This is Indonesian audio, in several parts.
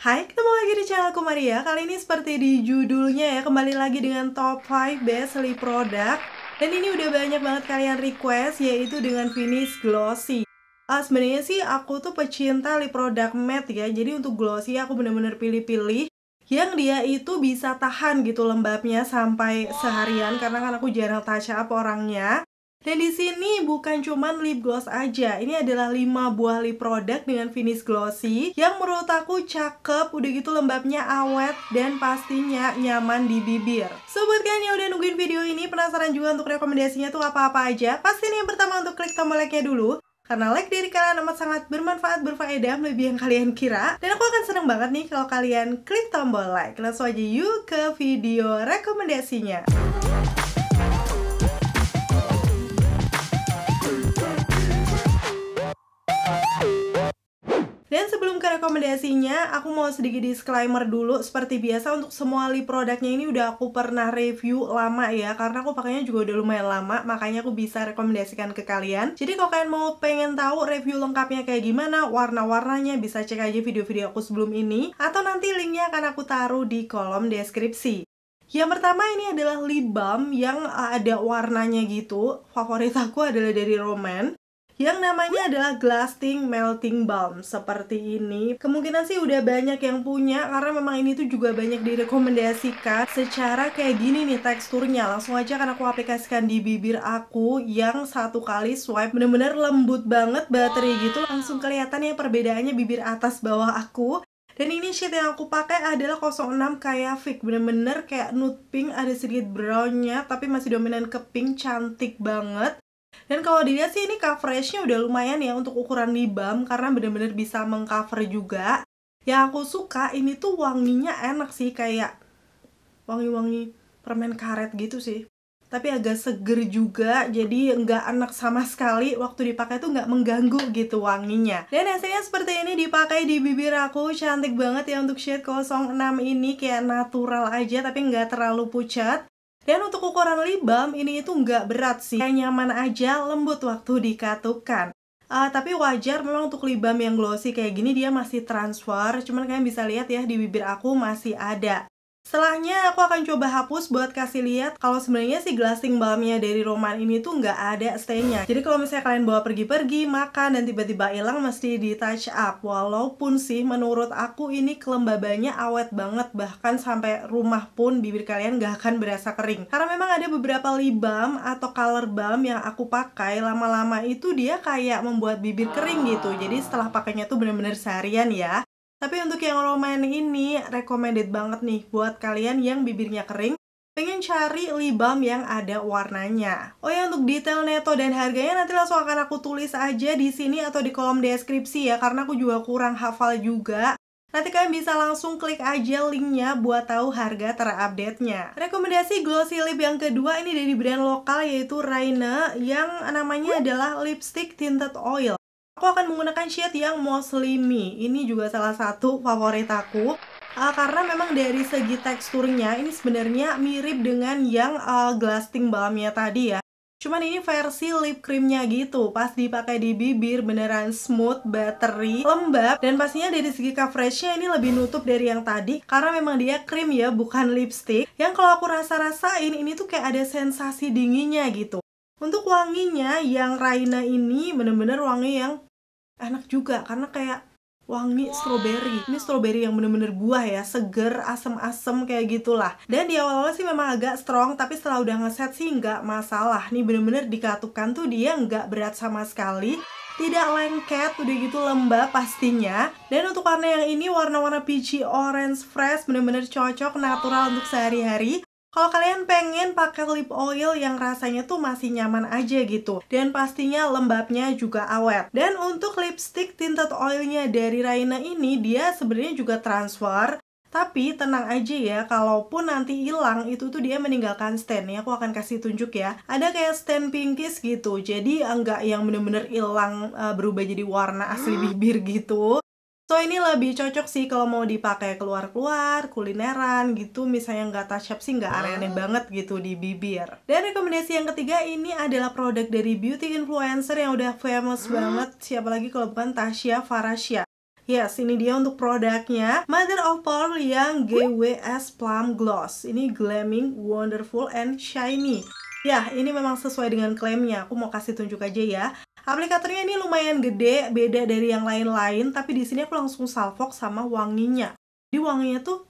Hai, ketemu lagi di channel aku Maria. Kali ini seperti di judulnya ya, kembali lagi dengan top 5 best lip product. Dan ini udah banyak banget kalian request, yaitu dengan finish glossy. Uh, Sebenarnya sih aku tuh pecinta lip product matte ya, jadi untuk glossy aku bener-bener pilih-pilih yang dia itu bisa tahan gitu lembabnya sampai seharian karena kan aku jarang touch up orangnya dan di sini bukan cuman lip gloss aja, ini adalah 5 buah lip product dengan finish glossy yang menurut aku cakep, udah gitu lembabnya awet dan pastinya nyaman di bibir. Sobat kalian yang udah nungguin video ini, penasaran juga untuk rekomendasinya tuh apa-apa aja? Pastiin yang pertama untuk klik tombol like-nya dulu, karena like dari kalian amat sangat bermanfaat, berfaedah, lebih yang kalian kira. Dan aku akan seneng banget nih kalau kalian klik tombol like. Langsung aja yuk ke video rekomendasinya. Dan sebelum ke rekomendasinya, aku mau sedikit disclaimer dulu. Seperti biasa untuk semua lip produknya ini udah aku pernah review lama ya, karena aku pakainya juga udah lumayan lama, makanya aku bisa rekomendasikan ke kalian. Jadi kalau kalian mau pengen tahu review lengkapnya kayak gimana, warna-warnanya bisa cek aja video-video aku sebelum ini, atau nanti linknya akan aku taruh di kolom deskripsi. Yang pertama ini adalah lip balm yang eh, ada warnanya gitu. Favorit aku adalah dari Roman yang namanya adalah Glasting Melting Balm seperti ini. Kemungkinan sih udah banyak yang punya karena memang ini tuh juga banyak direkomendasikan secara kayak gini nih teksturnya. Langsung aja kan aku aplikasikan di bibir aku yang satu kali swipe bener-bener lembut banget baterai gitu langsung kelihatan ya perbedaannya bibir atas bawah aku. Dan ini shade yang aku pakai adalah 06 kayak fig Bener-bener kayak nude pink Ada sedikit brownnya Tapi masih dominan ke pink Cantik banget dan kalau dilihat sih ini coveragenya udah lumayan ya untuk ukuran lip balm karena bener-bener bisa mengcover juga. Yang aku suka ini tuh wanginya enak sih kayak wangi-wangi permen karet gitu sih. Tapi agak seger juga, jadi nggak enak sama sekali waktu dipakai tuh nggak mengganggu gitu wanginya. Dan hasilnya seperti ini dipakai di bibir aku, cantik banget ya untuk shade 06 ini kayak natural aja tapi nggak terlalu pucat. Dan untuk ukuran lip balm, ini itu nggak berat sih, kayak nyaman aja, lembut waktu dikatukan. Uh, tapi wajar memang untuk lip balm yang glossy kayak gini dia masih transfer, cuman kalian bisa lihat ya di bibir aku masih ada. Setelahnya aku akan coba hapus buat kasih lihat kalau sebenarnya si glassing balmnya dari roman ini tuh nggak ada stainnya. Jadi kalau misalnya kalian bawa pergi-pergi, makan dan tiba-tiba hilang mesti di touch up. Walaupun sih menurut aku ini kelembabannya awet banget bahkan sampai rumah pun bibir kalian nggak akan berasa kering. Karena memang ada beberapa lip balm atau color balm yang aku pakai lama-lama itu dia kayak membuat bibir kering gitu. Jadi setelah pakainya tuh bener-bener seharian ya. Tapi untuk yang romaine ini recommended banget nih buat kalian yang bibirnya kering pengen cari lip balm yang ada warnanya. Oh ya untuk detail neto dan harganya nanti langsung akan aku tulis aja di sini atau di kolom deskripsi ya karena aku juga kurang hafal juga. Nanti kalian bisa langsung klik aja linknya buat tahu harga terupdate-nya. Rekomendasi glossy lip yang kedua ini dari brand lokal yaitu Raina yang namanya adalah lipstick tinted oil aku akan menggunakan shade yang mostly me Ini juga salah satu favorit aku. Uh, karena memang dari segi teksturnya ini sebenarnya mirip dengan yang uh, glasting balmnya tadi ya. Cuman ini versi lip creamnya gitu, pas dipakai di bibir beneran smooth, buttery, lembab, dan pastinya dari segi coveragenya ini lebih nutup dari yang tadi, karena memang dia krim ya, bukan lipstick. Yang kalau aku rasa-rasain, ini tuh kayak ada sensasi dinginnya gitu. Untuk wanginya, yang Raina ini bener-bener wangi yang enak juga karena kayak wangi wow. stroberi. Ini stroberi yang bener-bener buah ya, seger, asem-asem kayak gitulah. Dan di awal-awal sih memang agak strong, tapi setelah udah ngeset sih nggak masalah. Nih bener-bener dikatukan tuh dia nggak berat sama sekali. Tidak lengket, udah gitu lembab pastinya. Dan untuk warna yang ini, warna-warna peachy orange fresh, bener-bener cocok, natural untuk sehari-hari. Kalau kalian pengen pakai lip oil yang rasanya tuh masih nyaman aja gitu Dan pastinya lembabnya juga awet Dan untuk lipstick tinted oilnya dari Raina ini Dia sebenarnya juga transfer tapi tenang aja ya, kalaupun nanti hilang itu tuh dia meninggalkan stain. ya. Aku akan kasih tunjuk ya. Ada kayak stain pinkies gitu. Jadi enggak yang bener-bener hilang eh, berubah jadi warna asli bibir gitu. So ini lebih cocok sih kalau mau dipakai keluar-keluar, kulineran gitu, misalnya nggak touch up sih nggak aneh-aneh ah. banget gitu di bibir. Dan rekomendasi yang ketiga ini adalah produk dari beauty influencer yang udah famous ah. banget, siapa lagi kalau bukan Tasya Farasya. Yes, ini dia untuk produknya Mother of Pearl yang GWS Plum Gloss. Ini glamming, wonderful, and shiny. Ya, ini memang sesuai dengan klaimnya. Aku mau kasih tunjuk aja ya. Aplikatornya ini lumayan gede, beda dari yang lain-lain, tapi di sini aku langsung salvok sama wanginya. Di wanginya tuh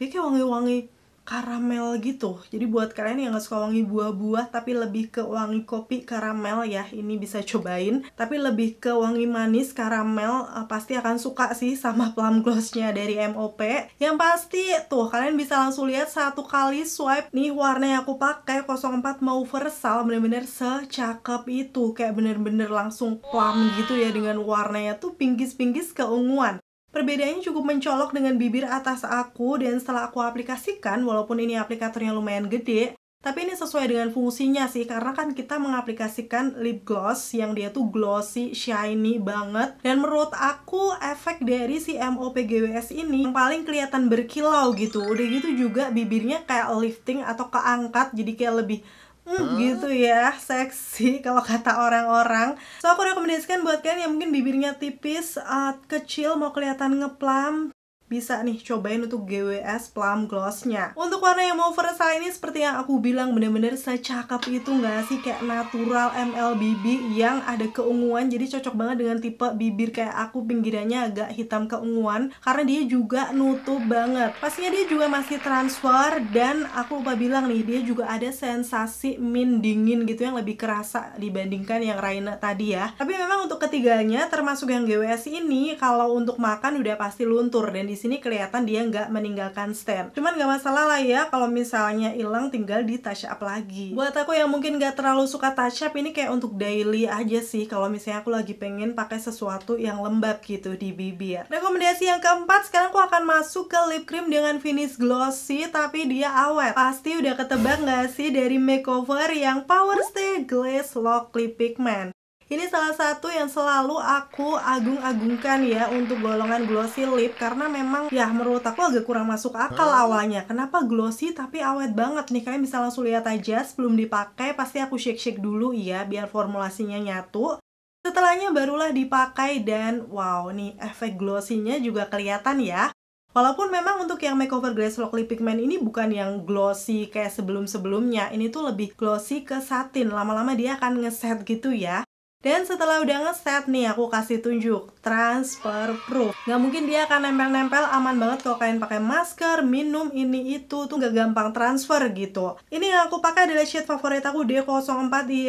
dia kayak wangi-wangi karamel gitu. Jadi buat kalian yang gak suka wangi buah-buah tapi lebih ke wangi kopi karamel ya, ini bisa cobain. Tapi lebih ke wangi manis karamel uh, pasti akan suka sih sama plum glossnya dari MOP. Yang pasti tuh kalian bisa langsung lihat satu kali swipe nih warna yang aku pakai 04 mau versal bener-bener secakep itu kayak bener-bener langsung plum gitu ya dengan warnanya tuh pinggis-pinggis keunguan. Perbedaannya cukup mencolok dengan bibir atas aku dan setelah aku aplikasikan, walaupun ini aplikatornya lumayan gede, tapi ini sesuai dengan fungsinya sih, karena kan kita mengaplikasikan lip gloss yang dia tuh glossy, shiny banget. Dan menurut aku efek dari si MOPGWS ini yang paling kelihatan berkilau gitu. Udah gitu juga bibirnya kayak lifting atau keangkat, jadi kayak lebih Hmm, gitu ya, seksi kalau kata orang-orang. So aku rekomendasikan buat kalian yang mungkin bibirnya tipis, uh, kecil, mau kelihatan ngeplam, bisa nih cobain untuk GWS Plum Glossnya untuk warna yang mau versatile ini seperti yang aku bilang bener-bener secakap itu nggak sih kayak natural MLBB yang ada keunguan jadi cocok banget dengan tipe bibir kayak aku pinggirannya agak hitam keunguan karena dia juga nutup banget pastinya dia juga masih transfer dan aku lupa bilang nih dia juga ada sensasi min dingin gitu yang lebih kerasa dibandingkan yang Raina tadi ya tapi memang untuk ketiganya termasuk yang GWS ini kalau untuk makan udah pasti luntur dan di sini kelihatan dia nggak meninggalkan stand. Cuman nggak masalah lah ya kalau misalnya hilang tinggal di touch up lagi. Buat aku yang mungkin nggak terlalu suka touch up ini kayak untuk daily aja sih kalau misalnya aku lagi pengen pakai sesuatu yang lembab gitu di bibir. Rekomendasi yang keempat sekarang aku akan masuk ke lip cream dengan finish glossy tapi dia awet. Pasti udah ketebak nggak sih dari makeover yang Power Stay Glaze Lock Lip Pigment. Ini salah satu yang selalu aku agung-agungkan ya untuk golongan glossy lip karena memang ya menurut aku agak kurang masuk akal hmm. awalnya. Kenapa glossy tapi awet banget nih? Kalian bisa langsung lihat aja sebelum dipakai pasti aku shake-shake dulu ya biar formulasinya nyatu. Setelahnya barulah dipakai dan wow nih efek glossy-nya juga kelihatan ya. Walaupun memang untuk yang makeover Grace Lock Lip Pigment ini bukan yang glossy kayak sebelum-sebelumnya. Ini tuh lebih glossy ke satin. Lama-lama dia akan ngeset gitu ya. Dan setelah udah ngeset nih aku kasih tunjuk transfer proof. Gak mungkin dia akan nempel-nempel aman banget kalau kalian pakai masker, minum ini itu tuh gak gampang transfer gitu. Ini yang aku pakai adalah shade favorit aku D04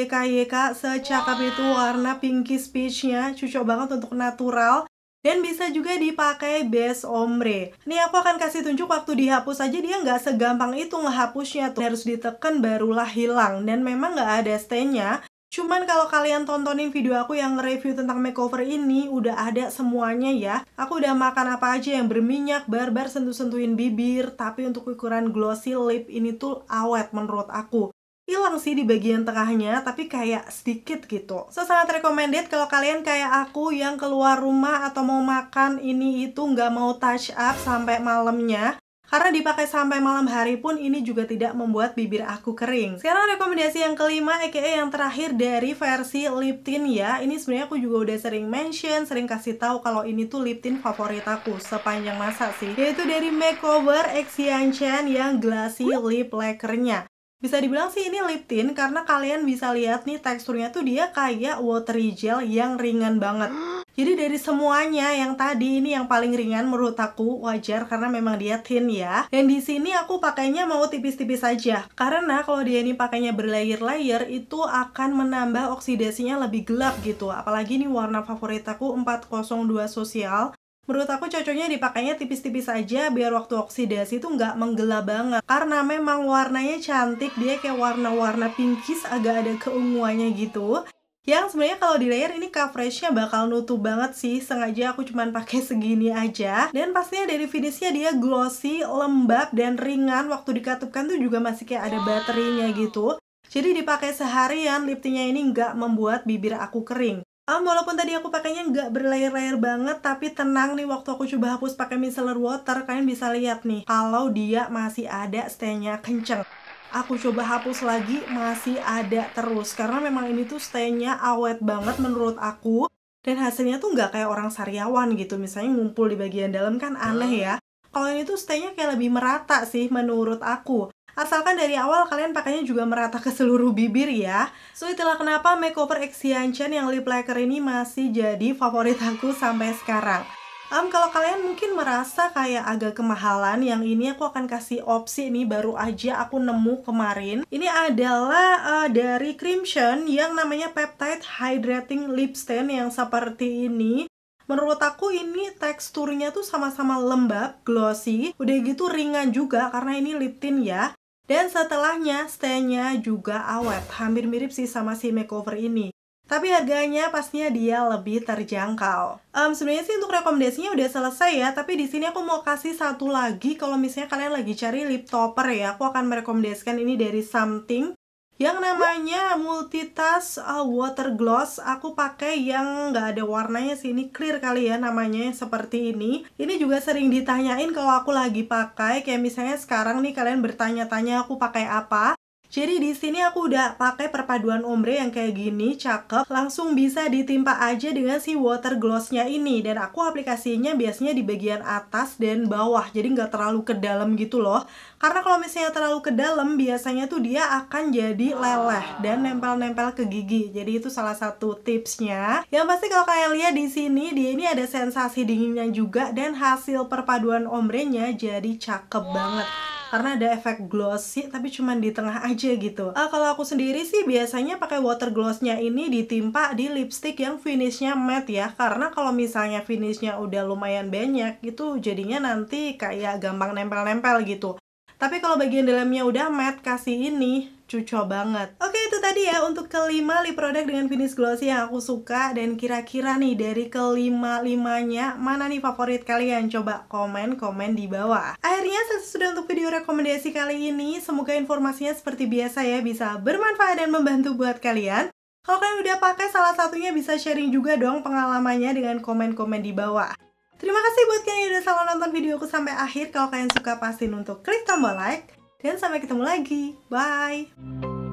YKYK e secakap itu warna pinky speechnya cocok banget untuk natural dan bisa juga dipakai base ombre. Nih aku akan kasih tunjuk waktu dihapus aja dia nggak segampang itu ngehapusnya tuh harus diteken barulah hilang dan memang nggak ada stainnya Cuman kalau kalian tontonin video aku yang review tentang makeover ini, udah ada semuanya ya. Aku udah makan apa aja yang berminyak, barbar, sentuh-sentuhin bibir, tapi untuk ukuran glossy lip ini tuh awet menurut aku. Hilang sih di bagian tengahnya, tapi kayak sedikit gitu. So, sangat recommended kalau kalian kayak aku yang keluar rumah atau mau makan ini itu nggak mau touch up sampai malamnya. Karena dipakai sampai malam hari pun ini juga tidak membuat bibir aku kering. Sekarang rekomendasi yang kelima aka yang terakhir dari versi lip tint ya. Ini sebenarnya aku juga udah sering mention, sering kasih tahu kalau ini tuh lip tint favorit aku sepanjang masa sih. Yaitu dari Makeover Exian Chen yang Glassy Lip Lacquernya. Bisa dibilang sih ini lip tint karena kalian bisa lihat nih teksturnya tuh dia kayak watery gel yang ringan banget. Jadi dari semuanya yang tadi ini yang paling ringan menurut aku wajar karena memang dia thin ya. Dan di sini aku pakainya mau tipis-tipis aja. Karena kalau dia ini pakainya berlayer-layer itu akan menambah oksidasinya lebih gelap gitu. Apalagi ini warna favorit aku 402 sosial. Menurut aku cocoknya dipakainya tipis-tipis aja biar waktu oksidasi itu nggak menggelap banget. Karena memang warnanya cantik, dia kayak warna-warna pinkis agak ada keunguannya gitu yang sebenarnya kalau di layer ini coveragenya bakal nutup banget sih sengaja aku cuman pakai segini aja dan pastinya dari finishnya dia glossy lembab dan ringan waktu dikatupkan tuh juga masih kayak ada baterainya gitu jadi dipakai seharian lip tintnya ini nggak membuat bibir aku kering Um, walaupun tadi aku pakainya nggak berlayer-layer banget, tapi tenang nih waktu aku coba hapus pakai micellar water, kalian bisa lihat nih kalau dia masih ada stainnya nya kenceng aku coba hapus lagi masih ada terus karena memang ini tuh stainnya awet banget menurut aku dan hasilnya tuh nggak kayak orang sariawan gitu misalnya ngumpul di bagian dalam kan aneh ya kalau ini tuh stainnya kayak lebih merata sih menurut aku Asalkan dari awal kalian pakainya juga merata ke seluruh bibir ya. So itulah kenapa makeover Xiancen yang lip liner ini masih jadi favorit aku sampai sekarang. Um, kalau kalian mungkin merasa kayak agak kemahalan, yang ini aku akan kasih opsi ini baru aja aku nemu kemarin. Ini adalah uh, dari Crimson yang namanya Peptide Hydrating Lip Stain yang seperti ini. Menurut aku ini teksturnya tuh sama-sama lembab, glossy, udah gitu ringan juga karena ini lip tint ya. Dan setelahnya stainnya juga awet, hampir mirip sih sama si makeover ini tapi harganya pastinya dia lebih terjangkau. Um, Sebenarnya sih untuk rekomendasinya udah selesai ya, tapi di sini aku mau kasih satu lagi kalau misalnya kalian lagi cari lip topper ya, aku akan merekomendasikan ini dari Something yang namanya multitask uh, water gloss aku pakai yang nggak ada warnanya sih ini clear kali ya namanya seperti ini ini juga sering ditanyain kalau aku lagi pakai kayak misalnya sekarang nih kalian bertanya-tanya aku pakai apa jadi di sini aku udah pakai perpaduan ombre yang kayak gini, cakep. Langsung bisa ditimpa aja dengan si water glossnya ini. Dan aku aplikasinya biasanya di bagian atas dan bawah, jadi nggak terlalu ke dalam gitu loh. Karena kalau misalnya terlalu ke dalam, biasanya tuh dia akan jadi leleh dan nempel-nempel ke gigi. Jadi itu salah satu tipsnya. Yang pasti kalau kalian lihat di sini, dia ini ada sensasi dinginnya juga dan hasil perpaduan ombrenya jadi cakep banget karena ada efek glossy tapi cuman di tengah aja gitu uh, kalau aku sendiri sih biasanya pakai water glossnya ini ditimpa di lipstick yang finishnya matte ya karena kalau misalnya finishnya udah lumayan banyak itu jadinya nanti kayak gampang nempel-nempel gitu tapi kalau bagian dalamnya udah matte kasih ini cucok banget. Oke itu tadi ya untuk kelima lip product dengan finish glossy yang aku suka dan kira-kira nih dari kelima-limanya mana nih favorit kalian? Coba komen-komen di bawah. Akhirnya selesai sudah untuk video rekomendasi kali ini. Semoga informasinya seperti biasa ya bisa bermanfaat dan membantu buat kalian. Kalau kalian udah pakai salah satunya bisa sharing juga dong pengalamannya dengan komen-komen di bawah. Terima kasih buat kalian yang udah selalu nonton videoku sampai akhir. Kalau kalian suka pastiin untuk klik tombol like dan sampai ketemu lagi. Bye!